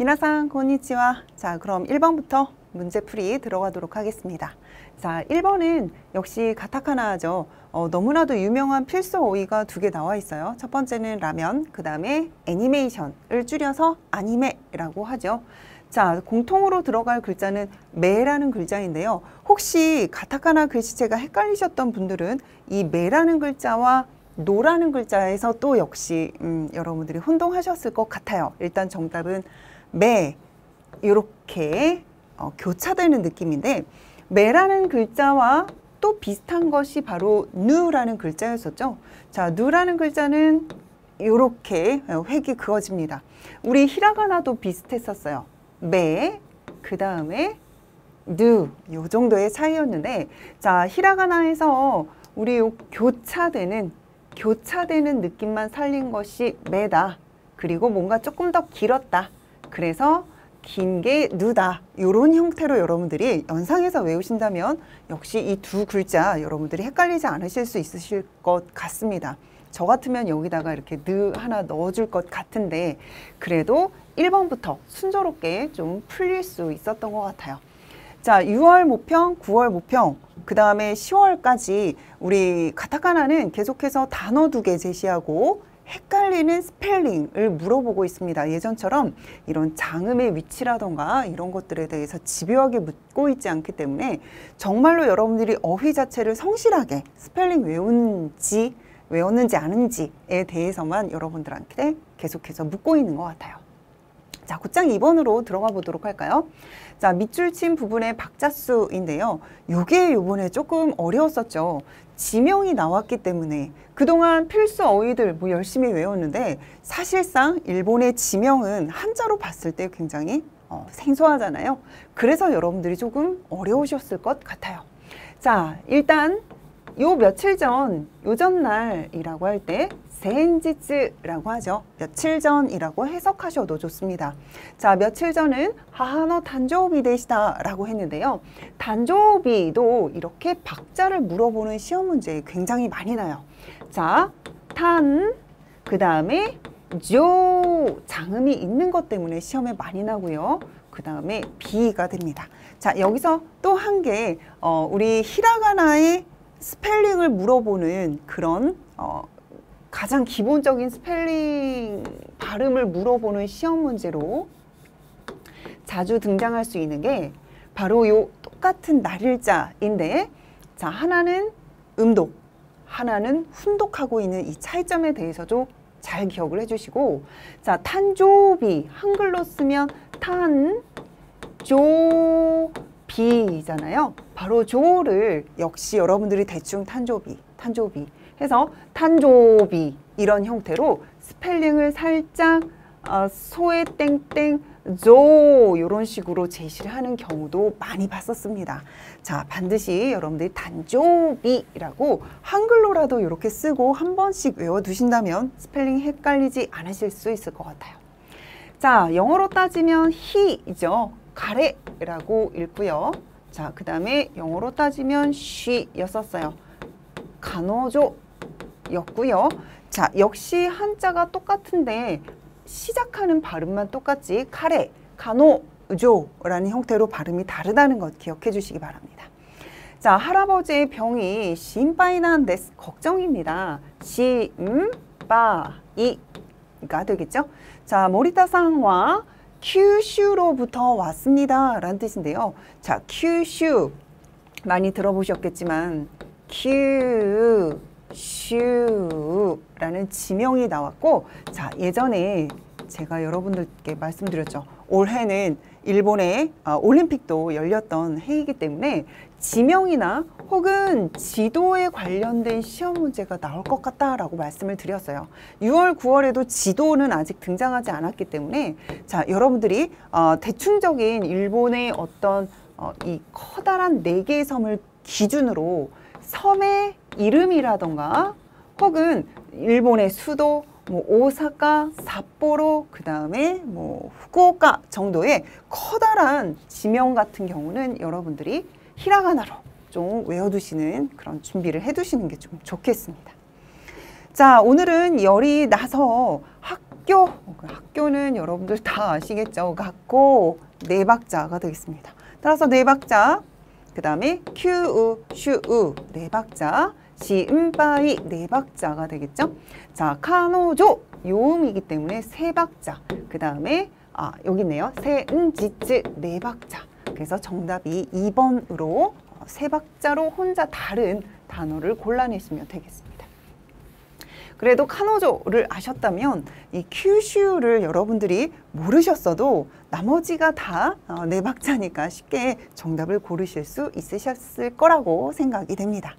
이나상 고니치와 자 그럼 1번부터 문제풀이 들어가도록 하겠습니다. 자 1번은 역시 가타카나죠. 어, 너무나도 유명한 필수 어휘가 두 개 나와 있어요. 첫 번째는 라면, 그 다음에 애니메이션을 줄여서 아니메라고 하죠. 자 공통으로 들어갈 글자는 메라는 글자인데요. 혹시 가타카나 글씨체가 헷갈리셨던 분들은 이 메라는 글자와 노라는 글자에서 또 역시 음, 여러분들이 혼동하셨을 것 같아요. 일단 정답은 매 이렇게 어, 교차되는 느낌인데 매라는 글자와 또 비슷한 것이 바로 누라는 글자였었죠. 자, 누라는 글자는 이렇게 어, 획이 그어집니다. 우리 히라가나도 비슷했었어요. 매, 그 다음에 누, 요 정도의 차이였는데 자, 히라가나에서 우리 요 교차되는 교차되는 느낌만 살린 것이 매다. 그리고 뭔가 조금 더 길었다. 그래서 긴게 누다 이런 형태로 여러분들이 연상해서 외우신다면 역시 이 두 글자 여러분들이 헷갈리지 않으실 수 있으실 것 같습니다. 저 같으면 여기다가 이렇게 느 하나 넣어줄 것 같은데 그래도 1번부터 순조롭게 좀 풀릴 수 있었던 것 같아요. 자, 6월 모평, 9월 모평, 그 다음에 10월까지 우리 가타카나는 계속해서 단어 두 개 제시하고 헷갈리는 스펠링을 물어보고 있습니다. 예전처럼 이런 장음의 위치라던가 이런 것들에 대해서 집요하게 묻고 있지 않기 때문에 정말로 여러분들이 어휘 자체를 성실하게 스펠링 외운지 외웠는지 아는지에 대해서만 여러분들한테 계속해서 묻고 있는 것 같아요. 자, 곧장 2번으로 들어가 보도록 할까요? 자, 밑줄 친 부분의 박자수인데요. 요게 요번에 조금 어려웠었죠. 지명이 나왔기 때문에 그동안 필수 어휘들 뭐 열심히 외웠는데 사실상 일본의 지명은 한자로 봤을 때 굉장히 어, 생소하잖아요. 그래서 여러분들이 조금 어려우셨을 것 같아요. 자, 일단 요 며칠 전, 요전날이라고 할때 센지츠라고 하죠. 며칠 전이라고 해석하셔도 좋습니다. 자, 며칠 전은 하하노 단조비 데시다라고 했는데요. 단조비도 이렇게 박자를 물어보는 시험 문제 에 굉장히 많이 나요. 자, 탄, 그 다음에 조 장음이 있는 것 때문에 시험에 많이 나고요. 그 다음에 비가 됩니다. 자, 여기서 또 한 개, 어, 우리 히라가나의 스펠링을 물어보는 그런 어, 가장 기본적인 스펠링 발음을 물어보는 시험 문제로 자주 등장할 수 있는 게 바로 요 똑같은 날일자인데 자 하나는 음독 하나는 훈독하고 있는 이 차이점에 대해서도 잘 기억을 해주시고 자 탄조비 한글로 쓰면 탄조비잖아요 바로 조를 역시 여러분들이 대충 탄조비 탄조비 해서 탄조비 이런 형태로 스펠링을 살짝 어, 소의 땡땡 조 이런 식으로 제시를 하는 경우도 많이 봤었습니다. 자 반드시 여러분들이 단조비라고 한글로라도 이렇게 쓰고 한 번씩 외워두신다면 스펠링 이 헷갈리지 않으실 수 있을 것 같아요. 자 영어로 따지면 히이죠. 가래라고 읽고요. 자 그 다음에 영어로 따지면 쉬였었어요. 간호조 였고요. 자, 역시 한자가 똑같은데 시작하는 발음만 똑같지 카레, 간호, 조라는 형태로 발음이 다르다는 것 기억해 주시기 바랍니다. 자, 할아버지의 병이 심바이난 데스 걱정입니다. 심바이가 되겠죠? 자, 모리타상과 큐슈로부터 왔습니다. 라는 뜻인데요. 자, 큐슈 많이 들어보셨겠지만 큐 슈라는 지명이 나왔고 자 예전에 제가 여러분들께 말씀드렸죠. 올해는 일본의 어, 올림픽도 열렸던 해이기 때문에 지명이나 혹은 지도에 관련된 시험 문제가 나올 것 같다라고 말씀을 드렸어요. 6월, 9월에도 지도는 아직 등장하지 않았기 때문에 자 여러분들이 어, 대충적인 일본의 어떤 어, 이 커다란 네 개의 섬을 기준으로 섬의 이름이라던가 혹은 일본의 수도 뭐 오사카, 삿포로, 그 다음에 뭐 후쿠오카 정도의 커다란 지명 같은 경우는 여러분들이 히라가나로 좀 외워두시는 그런 준비를 해두시는 게 좀 좋겠습니다. 자, 오늘은 열이 나서 학교, 학교는 여러분들 다 아시겠죠? 갖고 네 박자가 되겠습니다. 따라서 네 박자, 그 다음에 큐, 우, 슈, 우, 네 박자, 지음바이네 박자가 되겠죠? 자, 카노조 요음이기 때문에 세 박자. 그 다음에 아 여기 있네요. 세 음지츠 네 박자. 그래서 정답이 2번으로 어, 세 박자로 혼자 다른 단어를 골라내시면 되겠습니다. 그래도 카노조를 아셨다면 이 큐슈를 여러분들이 모르셨어도 나머지가 다네 어, 박자니까 쉽게 정답을 고르실 수 있으셨을 거라고 생각이 됩니다.